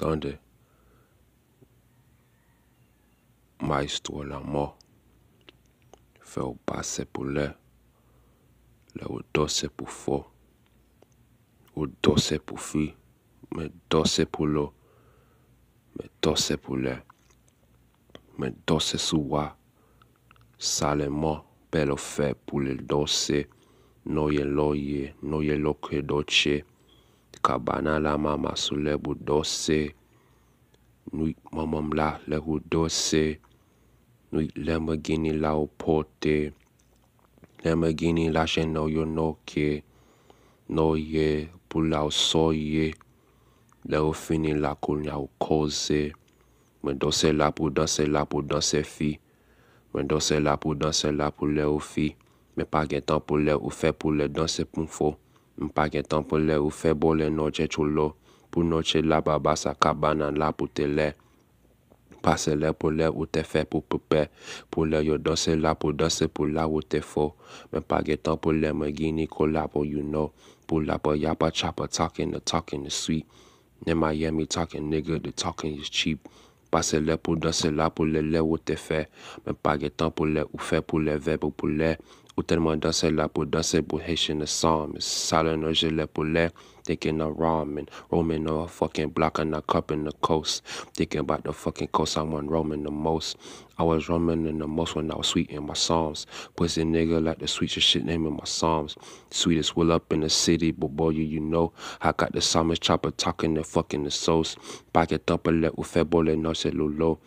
tande mai to lammor fè o pas se pulè la o do se pufò. o dose pu fi, me do se pulo me do se pulè. Me dose sua sale mò pel lo fè pu dose, no e lo ye no ye loque doche. Kabana la mama sou le pou dose Noui mamam la le pou dose Noui le mwen gini la ou pote Le mwen gini la chen nou yo nouke Nouye pou la ou soye Le ou fini la pou nya ou koze Mwen dose la pou dose la pou dose fi Mwen dose la pou dose la pou le ou fi Mwen pa gen tan pou le ou fe pou le dose pou mfo Mpa ge tan pou le ou fe bo le nouche chou lo Pou nouche la ba ba sa ka banan la pou te le Pase le pou le ou te fe pou pou pe Pou le yo dosi la pou dosi pou la ou te fo Mpa ge tan pou le magini ko la pou you know Pou la pou yapa chapa talk in the talk in the street Ne mayemi talk in nigger the talk in is cheap Pase le pou dosi la pou le le ou te fe Mpa ge tan pou le ou fe pou le ve pou pou le Utelman danser là pour danser pour Haitian ensemble. Silent or gilet pour lair. Thinking of ramen. Roaming on a fucking block and a cup in the coast. Thinking about the fucking coast I am want roaming the most. I was roaming in the most when I was sweet in my psalms. Pussy nigga like the sweetest shit name in my psalms. Sweetest will up in the city, but boy, you, you know. I got the psalmist chopper talking the fucking the sauce. Back at double let with fat boy, no cellulo.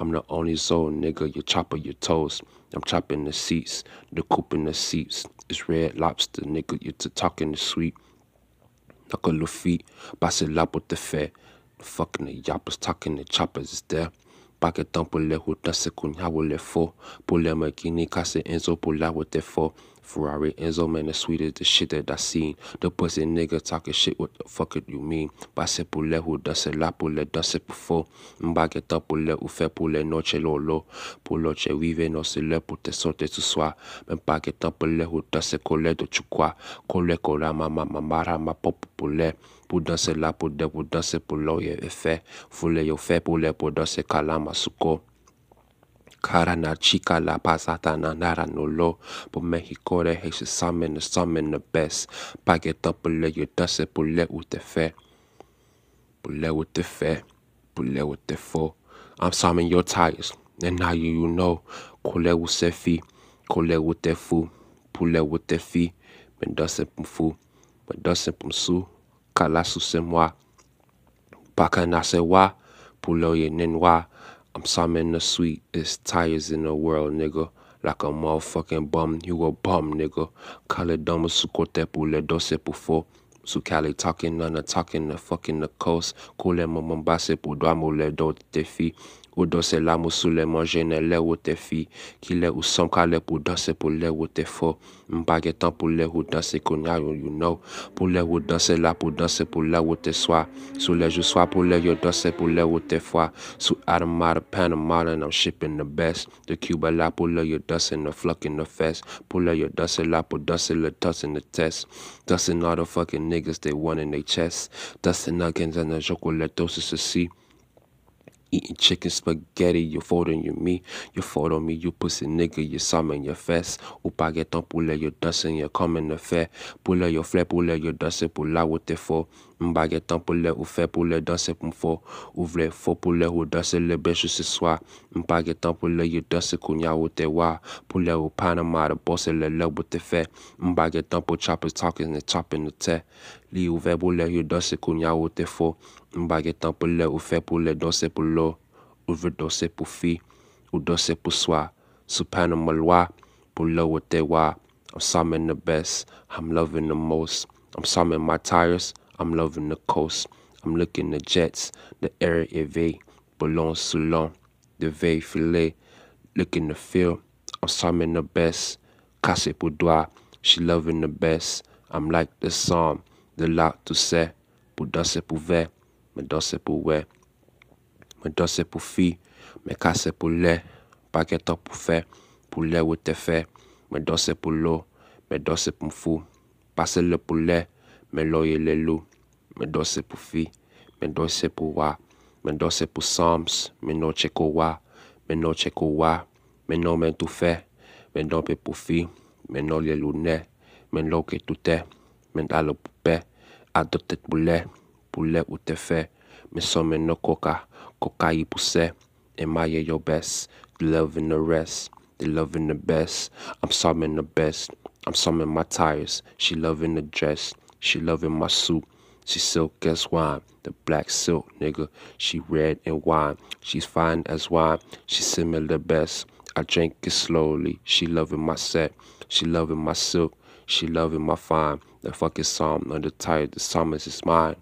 I'm the only soul, nigga. You chopping your toes. I'm chopping the seats, the coop in the seats. It's red lobster, nigga. You're talking the sweet. got a feet, pass it up with the fair. The fucking the yappers talking the choppers is there. Back it down, pull it, who does it, kun, how will Pull them my guinea, cast it, enzo, pull out with the fall. Enzo men e swede de shit e da sin De pose nigger take shit What the fuck it you mean Pase pou le ou danse la pou le danse pou fo Mba geta pou le ou fe pou le noche lolo Pou loche vive noche le pou te sote tu swa Mba geta pou le ou danse ko le do chukwa Ko le ko la ma ma ma ma ra ma pop pou le Pou danse la pou de pou danse pou lo ye e fe Fou le yo fe pou le pou danse ka la ma suko chica la pasata nanara nulo, but Mexicore hex summon the summon the best. Pagetopole you ye it, pule with the fair. Pule with the fair, pule with the four. I'm summon your tires, and now you, you know. Kule with sefi, kule with the fool, pule with the fee, mendose pumfu, mendose pumsu, kalasu semwa. se wa, pulo ye nenwa. I'm summoning the sweetest tires in the world, nigga. Like a motherfucking bum, you a bum, nigga. Kale domo sukotepu le dose pufo. Su kale talking, none talking, the fucking the coast. Kule mo mombase pu le do te fi. Ou dose la mou sou le manje nen le ou te fi Ki le ou son ka le pou dose pou le ou te fo M bagetan pou le ou dose konya yon yon nou Pou le ou dose la pou dose pou le ou te swa Sou le jou swa pou le yo dose pou le ou te fwa Sou arman panaman an am shipping the best De kuba la pou le yo dose in the flock in the fest Pou le yo dose la pou dose le dose in the test Dose in all the fucking niggas they want in they chest Dose in a genzen a jokoleto se se si eating chicken spaghetti, you're folding your meat, you fold on me, you pussy nigga, you summon your fest. Ou pas get ton poulet, you dust and you're coming to fair. Poulet, your flair, poulet, you're dusting, poulet, what they for? M bagetan pou le oufe pou le danse pou m fo Ou vle fo pou le ou danse le beshousi swa M bagetan pou le yu danse kounya ou te waa Pou le ou panama de bose le lew pou te fe M bagetan pou chapi takis ne chapi nou te Li ouve pou le yu danse kounya ou te fo M bagetan pou le oufe pou le danse pou lo Ou vle danse pou fi Ou danse pou swa Sou panama lwa Pou le ou te waa I'm somen the best I'm lovin' the most I'm somen my tires I'm somen my tires I'm loving the coast. I'm looking the jets, the air EV, Boulogne, salon the Veille Filet, looking the field. I'm swimming the best. Casse Boudoir, she loving the best. I'm like the psalm, the lot to say. Boudin pour verre mais dans pour ouais. Mais pour fille, mais casse pour lait. Pas qu'un pour faire, pour lait ou te fait. Mais danser pour l'eau, mais danser pour fou. Passez le poulet. me loyé ye le lo, me do se pou fi, me do se pou wa, me do se pou sams, me no che ko wa, me no che ko wa, me no men tou fe, me do pe pou fi, me no le lo ne, me lo ke tou te, me da pou pe, a do te pou le, pou le ou te fe, me so me no koka, koka yi pou se, e yo best, the love and the rest, the loving the best, I'm sobbing the best, I'm sobbing my tires, she loving the dress. She loving my suit. She silk as wine, the black silk, nigga. She red and wine. She's fine as wine. She similar best. I drink it slowly. She loving my set. She loving my silk. She loving my fine. The fucking song on the title. The song is mine.